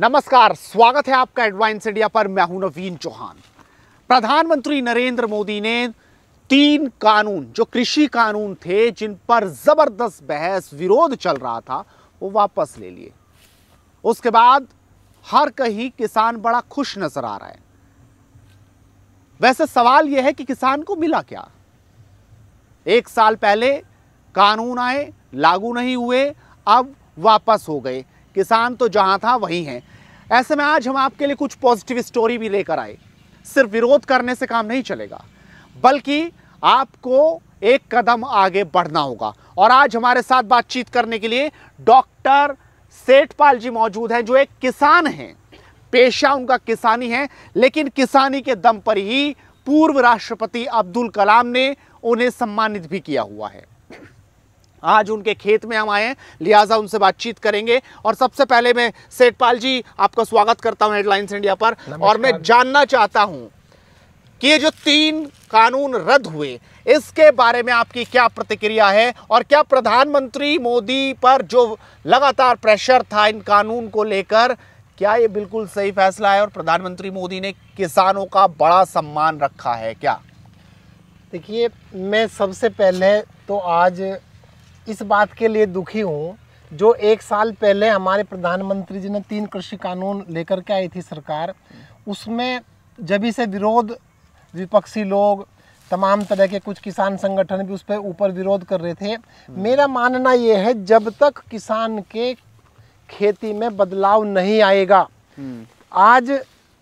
नमस्कार स्वागत है आपका एडवाइंस इंडिया पर मैं हूं नवीन चौहान प्रधानमंत्री नरेंद्र मोदी ने तीन कानून जो कृषि कानून थे जिन पर जबरदस्त बहस विरोध चल रहा था वो वापस ले लिए उसके बाद हर कहीं किसान बड़ा खुश नजर आ रहा है वैसे सवाल यह है कि किसान को मिला क्या एक साल पहले कानून आए लागू नहीं हुए अब वापस हो गए किसान तो जहाँ था वहीं है ऐसे में आज हम आपके लिए कुछ पॉजिटिव स्टोरी भी लेकर आए सिर्फ विरोध करने से काम नहीं चलेगा बल्कि आपको एक कदम आगे बढ़ना होगा और आज हमारे साथ बातचीत करने के लिए डॉक्टर सेठपाल जी मौजूद हैं जो एक किसान हैं पेशा उनका किसानी है लेकिन किसानी के दम पर ही पूर्व राष्ट्रपति अब्दुल कलाम ने उन्हें सम्मानित भी किया हुआ है आज उनके खेत में हम आए हैं लिहाजा उनसे बातचीत करेंगे और सबसे पहले मैं सेठपाल जी आपका स्वागत करता हूं हेडलाइंस इंडिया पर और मैं जानना चाहता हूं कि ये जो तीन कानून रद्द हुए इसके बारे में आपकी क्या प्रतिक्रिया है और क्या प्रधानमंत्री मोदी पर जो लगातार प्रेशर था इन कानून को लेकर क्या ये बिल्कुल सही फैसला है और प्रधानमंत्री मोदी ने किसानों का बड़ा सम्मान रखा है क्या देखिए मैं सबसे पहले तो आज इस बात के लिए दुखी हूँ जो एक साल पहले हमारे प्रधानमंत्री जी ने तीन कृषि कानून लेकर के आई थी सरकार उसमें जब से विरोध विपक्षी लोग तमाम तरह के कुछ किसान संगठन भी उस पर ऊपर विरोध कर रहे थे हम्म। मेरा मानना ये है जब तक किसान के खेती में बदलाव नहीं आएगा हम्म। आज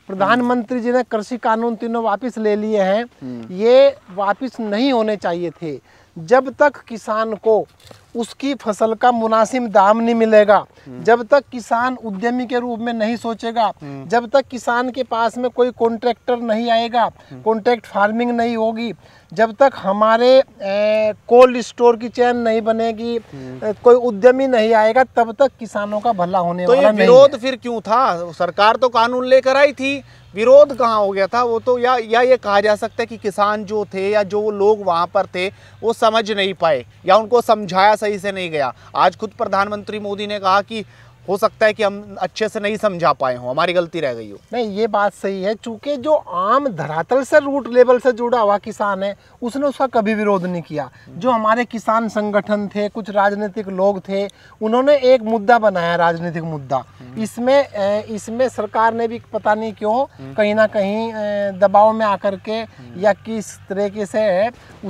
प्रधानमंत्री जी ने कृषि कानून तीनों वापस ले लिए हैं हम्म। ये वापस नहीं होने चाहिए थे जब तक किसान को उसकी फसल का मुनासिब दाम नहीं मिलेगा हम्म। जब तक किसान उद्यमी के रूप में नहीं सोचेगा हम्म। जब तक किसान के पास में कोई कॉन्ट्रैक्टर नहीं आएगा कॉन्ट्रैक्ट फार्मिंग हम्म। नहीं होगी जब तक हमारे कोल्ड स्टोर की चैन नहीं बनेगी कोई उद्यमी नहीं आएगा तब तक किसानों का भला होने तो वाला नहीं विरोध फिर क्यों था सरकार तो कानून लेकर आई थी विरोध कहाँ हो गया था वो तो या या ये कहा जा सकता है कि किसान जो थे या जो लोग वहाँ पर थे वो समझ नहीं पाए या उनको समझाया सही से नहीं गया आज खुद प्रधानमंत्री मोदी ने कहा कि हो सकता है कि हम अच्छे से नहीं समझा पाए हों हमारी गलती रह गई हो नहीं ये बात सही है चूंकि जो आम धरातल से रूट लेवल से जुड़ा हुआ किसान है उसने उसका कभी विरोध नहीं किया जो हमारे किसान संगठन थे कुछ राजनीतिक लोग थे उन्होंने एक मुद्दा बनाया राजनीतिक मुद्दा इसमें इसमें सरकार ने भी पता नहीं क्यों कहीं ना कहीं दबाव में आकर के या किस तरीके से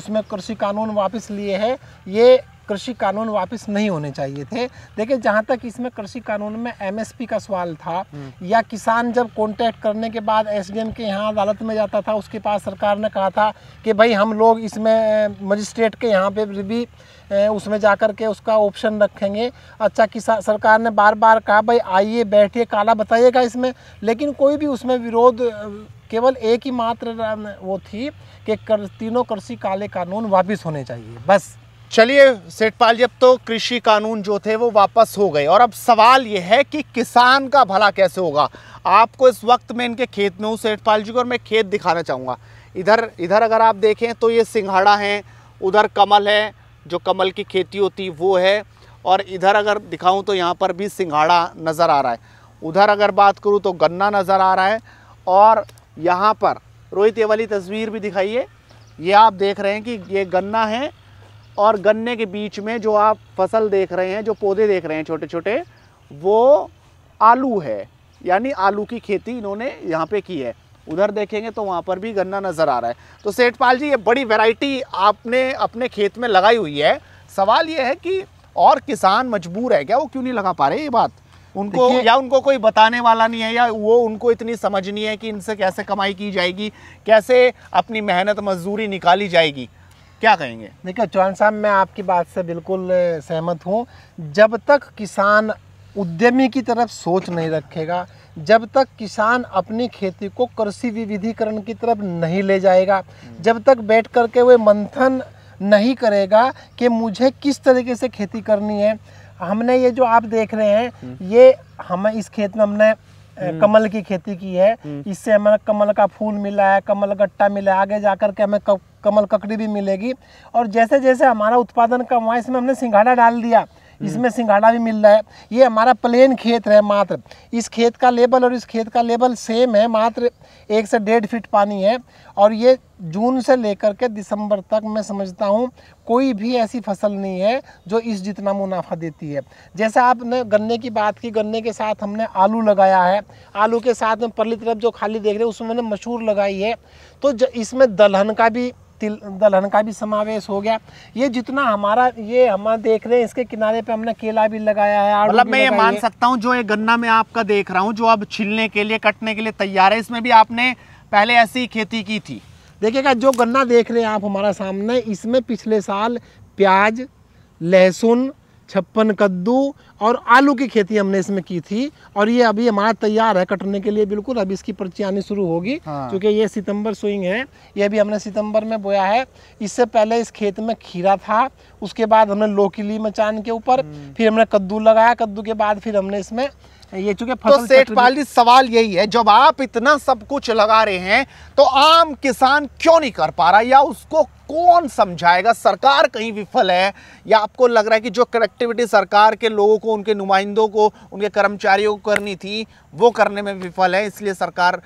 उसमें कृषि कानून वापिस लिए है ये कृषि कानून वापस नहीं होने चाहिए थे देखिए जहाँ तक इसमें कृषि कानून में एमएसपी का सवाल था हम्म। या किसान जब कॉन्टैक्ट करने के बाद एसडीएम के यहाँ अदालत में जाता था उसके पास सरकार ने कहा था कि भाई हम लोग इसमें मजिस्ट्रेट के यहाँ पे भी उसमें जा कर के उसका ऑप्शन रखेंगे अच्छा किसान सरकार ने बार बार कहा भाई आइए बैठिए काला बताइएगा इसमें लेकिन कोई भी उसमें विरोध केवल एक ही मात्र वो थी कि कर, तीनों कृषि काले कानून वापस होने चाहिए बस चलिए सेठपाल जी अब तो कृषि कानून जो थे वो वापस हो गए और अब सवाल ये है कि किसान का भला कैसे होगा आपको इस वक्त मैं इनके खेत में हूँ सेठपाल जी को और मैं खेत दिखाना चाहूँगा इधर इधर अगर आप देखें तो ये सिंघाड़ा है उधर कमल है जो कमल की खेती होती वो है और इधर अगर दिखाऊँ तो यहाँ पर भी सिंघाड़ा नज़र आ रहा है उधर अगर बात करूँ तो गन्ना नज़र आ रहा है और यहाँ पर रोहित ये वाली तस्वीर भी दिखाइए ये आप देख रहे हैं कि ये गन्ना है और गन्ने के बीच में जो आप फसल देख रहे हैं जो पौधे देख रहे हैं छोटे छोटे वो आलू है यानी आलू की खेती इन्होंने यहाँ पे की है उधर देखेंगे तो वहाँ पर भी गन्ना नज़र आ रहा है तो सेठपाल जी ये बड़ी वैरायटी आपने अपने खेत में लगाई हुई है सवाल ये है कि और किसान मजबूर है क्या वो क्यों नहीं लगा पा रहे ये बात उनको या उनको कोई बताने वाला नहीं है या वो उनको इतनी समझ नहीं है कि इनसे कैसे कमाई की जाएगी कैसे अपनी मेहनत मजदूरी निकाली जाएगी क्या कहेंगे देखिए चौहान साहब मैं आपकी बात से बिल्कुल सहमत हूँ जब तक किसान उद्यमी की तरफ सोच नहीं रखेगा जब तक किसान अपनी खेती को कृषि विविधीकरण की तरफ नहीं ले जाएगा हम्म। जब तक बैठ करके वे मंथन नहीं करेगा कि मुझे किस तरीके से खेती करनी है हमने ये जो आप देख रहे हैं हम्म। ये हम इस खेत में हमने हम्म। कमल की खेती की है हम्म। इससे हमें कमल का फूल मिला है कमल गट्टा मिला है आगे जाकर के हमें कमल ककड़ी भी मिलेगी और जैसे जैसे हमारा उत्पादन कम हुआ इसमें हमने सिंघाड़ा डाल दिया इसमें सिंघाड़ा भी मिल रहा है ये हमारा प्लेन खेत है मात्र इस खेत का लेवल और इस खेत का लेवल सेम है मात्र एक से डेढ़ फीट पानी है और ये जून से लेकर के दिसंबर तक मैं समझता हूँ कोई भी ऐसी फसल नहीं है जो इस जितना मुनाफा देती है जैसे आपने गन्ने की बात की गन्ने के साथ हमने आलू लगाया है आलू के साथ में परली तरफ जो खाली देख रहे हैं उसमें मैंने मशहूर लगाई है तो इसमें दलहन का भी तिल दलहन का भी समावेश हो गया ये जितना हमारा ये हम देख रहे हैं इसके किनारे पे हमने केला भी लगाया है मतलब मैं ये मान सकता हूँ जो ये गन्ना मैं आपका देख रहा हूँ जो अब छिलने के लिए कटने के लिए तैयार है इसमें भी आपने पहले ऐसी खेती की थी देखिएगा जो गन्ना देख रहे हैं आप हमारा सामने इसमें पिछले साल प्याज लहसुन छप्पन कद्दू और आलू की खेती हमने इसमें की थी और ये अभी हमारा तैयार है कटने के लिए बिल्कुल अभी इसकी पर्ची आनी शुरू होगी हाँ। क्योंकि ये सितंबर स्विंग है ये अभी हमने सितंबर में बोया है इससे पहले इस खेत में खीरा था उसके बाद हमने लोकी ली मचान के ऊपर हम्म। फिर हमने कद्दू लगाया कद्दू के बाद फिर हमने इसमें ये चूंकि तो पाली सवाल यही है जब आप इतना सब कुछ लगा रहे हैं तो आम किसान क्यों नहीं कर पा रहा या उसको कौन समझाएगा सरकार कहीं विफल है या आपको लग रहा है कि जो कनेक्टिविटी सरकार के लोगों को उनके नुमाइंदों को उनके कर्मचारियों को करनी थी वो करने में विफल है इसलिए सरकार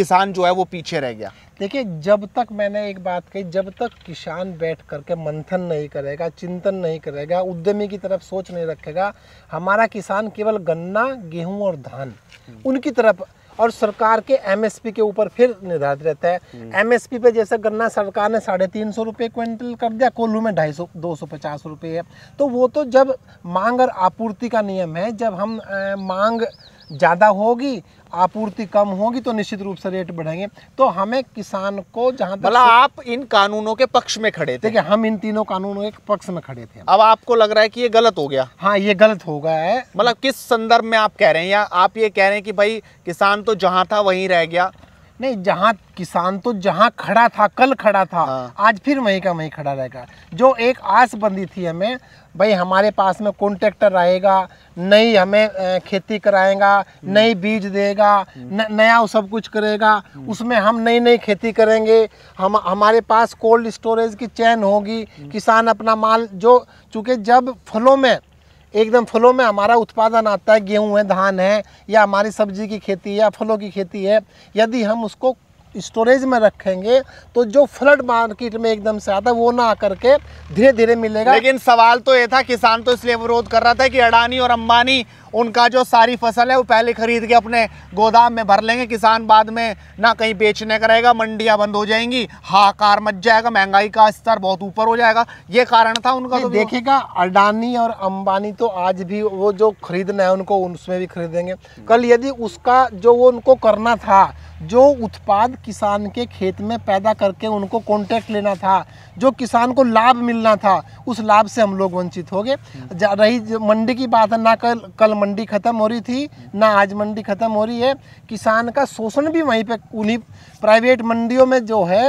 किसान जो है वो पीछे रह गया देखिए जब तक मैंने एक बात कही जब तक किसान बैठ करके मंथन नहीं करेगा चिंतन नहीं करेगा उद्यमी की तरफ सोच नहीं रखेगा हमारा किसान केवल गन्ना गेहूं और धान हम्म। उनकी तरफ और सरकार के एमएसपी के ऊपर फिर निर्धारित रहता है एमएसपी पे जैसे गन्ना सरकार ने साढ़े तीन सौ रुपये क्विंटल कर दिया कोल्हू में ढाई सौ दो सौ पचास रुपये है तो वो तो जब मांग और आपूर्ति का नियम है जब हम आ, मांग ज़्यादा होगी आपूर्ति कम होगी तो निश्चित रूप से रेट बढ़ेंगे तो हमें किसान को जहाँ तक आप इन कानूनों के पक्ष में खड़े थे हम इन तीनों कानूनों के पक्ष में खड़े थे अब आपको लग रहा है कि ये गलत हो गया हाँ ये गलत हो गया है मतलब किस संदर्भ में आप कह रहे हैं या आप ये कह रहे हैं कि भाई किसान तो जहाँ था वहीं रह गया नहीं जहाँ किसान तो जहाँ खड़ा था कल खड़ा था हाँ। आज फिर वहीं का वहीं खड़ा रहेगा जो एक आस बंदी थी हमें भाई हमारे पास में कॉन्ट्रैक्टर आएगा नई हमें खेती कराएगा हम्म। नई बीज देगा हम्म। न, नया सब कुछ करेगा हम्म। उसमें हम नई नई खेती करेंगे हम हमारे पास कोल्ड स्टोरेज की चैन होगी किसान अपना माल जो चूँकि जब फलों में एकदम फलों में हमारा उत्पादन आता है गेहूं है धान है या हमारी सब्जी की खेती है या फलों की खेती है यदि हम उसको स्टोरेज में रखेंगे तो जो फ्लड मार्केट में एकदम से आता है वो ना आकर के धीरे धीरे मिलेगा लेकिन सवाल तो ये था किसान तो इसलिए विरोध कर रहा था कि अडानी और अम्बानी उनका जो सारी फसल है वो पहले खरीद के अपने गोदाम में भर लेंगे किसान बाद में ना कहीं बेचने का रहेगा मंडियाँ बंद हो जाएंगी हाकार मच जाएगा महंगाई का स्तर बहुत ऊपर हो जाएगा ये कारण था उनका तो देखेगा अडानी और अम्बानी तो आज भी वो जो खरीदना है उनको उसमें भी खरीदेंगे कल यदि उसका जो वो उनको करना था जो उत्पाद किसान के खेत में पैदा करके उनको कॉन्ट्रैक्ट लेना था जो किसान को लाभ मिलना था उस लाभ से हम लोग वंचित हो गए रही मंडी की बात है ना कल कल मंडी ख़त्म हो रही थी ना आज मंडी ख़त्म हो रही है किसान का शोषण भी वहीं पे उन्हीं प्राइवेट मंडियों में जो है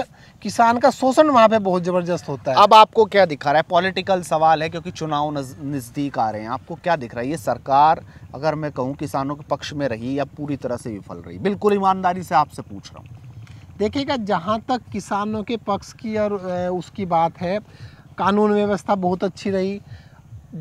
किसान का शोषण वहाँ पे बहुत ज़बरदस्त होता है अब आपको क्या दिखा रहा है पॉलिटिकल सवाल है क्योंकि चुनाव नज़दीक आ रहे हैं आपको क्या दिख रहा है ये सरकार अगर मैं कहूँ किसानों के पक्ष में रही या पूरी तरह से विफल रही बिल्कुल ईमानदारी से आपसे पूछ रहा हूँ देखिएगा जहाँ तक किसानों के पक्ष की और उसकी बात है कानून व्यवस्था बहुत अच्छी रही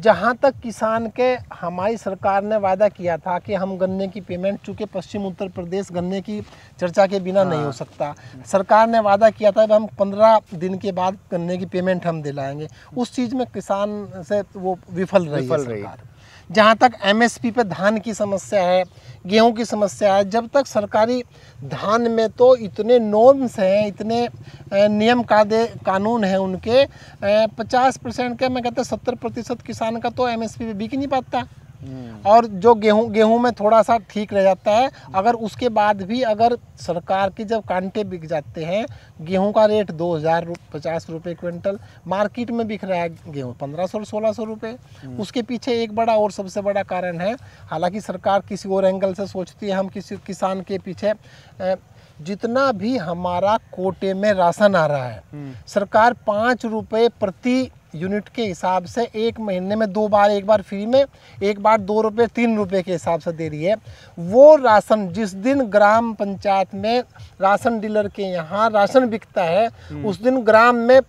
जहाँ तक किसान के हमारी सरकार ने वायदा किया था कि हम गन्ने की पेमेंट चूँकि पश्चिम उत्तर प्रदेश गन्ने की चर्चा के बिना हाँ। नहीं हो हाँ। सकता सरकार ने वायदा किया था कि हम पंद्रह दिन के बाद गन्ने की पेमेंट हम दिलाएंगे उस चीज़ में किसान से वो विफल रही विफल है सरकार। रही जहाँ तक एमएसपी पे धान की समस्या है गेहूं की समस्या है जब तक सरकारी धान में तो इतने नॉर्म्स हैं इतने नियम कादे कानून हैं उनके पचास परसेंट के मैं कहता सत्तर प्रतिशत किसान का तो एमएसपी पे बिक नहीं पाता हम्म। और जो गेहूं गेहूं में थोड़ा सा ठीक रह जाता है अगर उसके बाद भी अगर सरकार के जब कांटे बिक जाते हैं गेहूं का रेट दो हज़ार पचास रुपये क्विंटल मार्केट में बिक रहा है गेहूं पंद्रह सौ सोलह सौ रुपये हम्म। उसके पीछे एक बड़ा और सबसे बड़ा कारण है हालांकि सरकार किसी और एंगल से सोचती है हम किसी किसान के पीछे जितना भी हमारा कोटे में राशन आ रहा है हम्म। सरकार पाँच रुपये प्रति यूनिट के हिसाब से एक महीने में दो बार एक बार फ्री में एक बार दो रुपये तीन रुपये के हिसाब से दे रही है वो राशन जिस दिन ग्राम पंचायत में राशन डीलर के यहाँ राशन बिकता है हम्म। उस दिन ग्राम में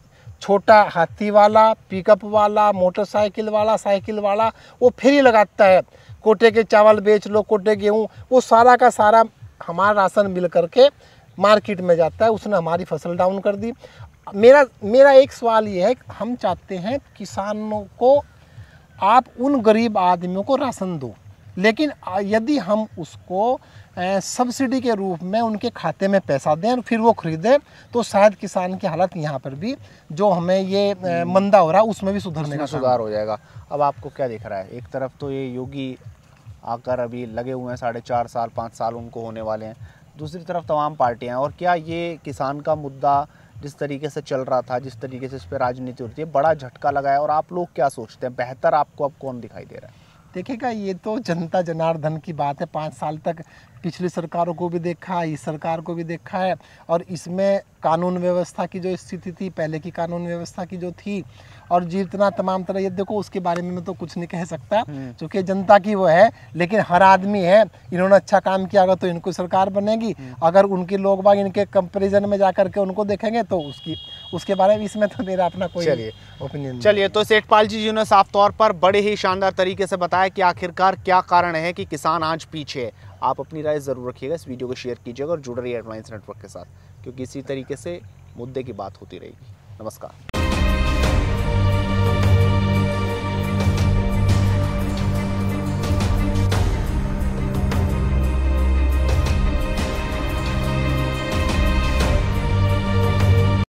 छोटा हाथी वाला पिकअप वाला मोटरसाइकिल वाला साइकिल वाला वो फ्री लगाता है कोटे के चावल बेच लो कोटे गेहूँ वो सारा का सारा हमारा राशन मिल करके मार्केट में जाता है उसने हमारी फसल डाउन कर दी मेरा मेरा एक सवाल ये है हम चाहते हैं किसानों को आप उन गरीब आदमियों को राशन दो लेकिन यदि हम उसको सब्सिडी के रूप में उनके खाते में पैसा दें और फिर वो खरीदें तो शायद किसान की हालत यहाँ पर भी जो हमें ये हम्म। मंदा हो रहा है उसमें भी सुधरने का सुधार हो जाएगा अब आपको क्या दिख रहा है एक तरफ तो ये योगी आकर अभी लगे हुए हैं साढ़े चार साल पाँच साल उनको होने वाले हैं दूसरी तरफ तमाम पार्टियाँ और क्या ये किसान का मुद्दा जिस तरीके से चल रहा था जिस तरीके से इस पर राजनीति होती है बड़ा झटका लगाया और आप लोग क्या सोचते हैं बेहतर आपको अब कौन दिखाई दे रहा है देखेगा ये तो जनता जनार्दन की बात है पाँच साल तक पिछली सरकारों को भी देखा है इस सरकार को भी देखा है और इसमें कानून व्यवस्था की जो स्थिति थी पहले की कानून व्यवस्था की जो थी और जीतना तमाम तरह ये देखो उसके बारे में मैं तो कुछ नहीं कह सकता हम्म। क्योंकि जनता की वो है लेकिन हर आदमी है इन्होंने अच्छा काम किया अगर तो इनको सरकार बनेगी हम्म। अगर उनके लोग बाग इनके कंपेरिजन में जा करके उनको देखेंगे तो उसकी उसके बारे में इसमें तो मेरा अपना कोई चलिए ओपिनियन चलिए तो सेठपाल जी जी ने साफ तौर पर बड़े ही शानदार तरीके से बताया कि आखिरकार क्या कारण है कि किसान आज पीछे है आप अपनी राय ज़रूर रखिएगा इस वीडियो को शेयर कीजिएगा और जुड़ रही है नेटवर्क के साथ क्योंकि इसी तरीके से मुद्दे की बात होती रहेगी नमस्कार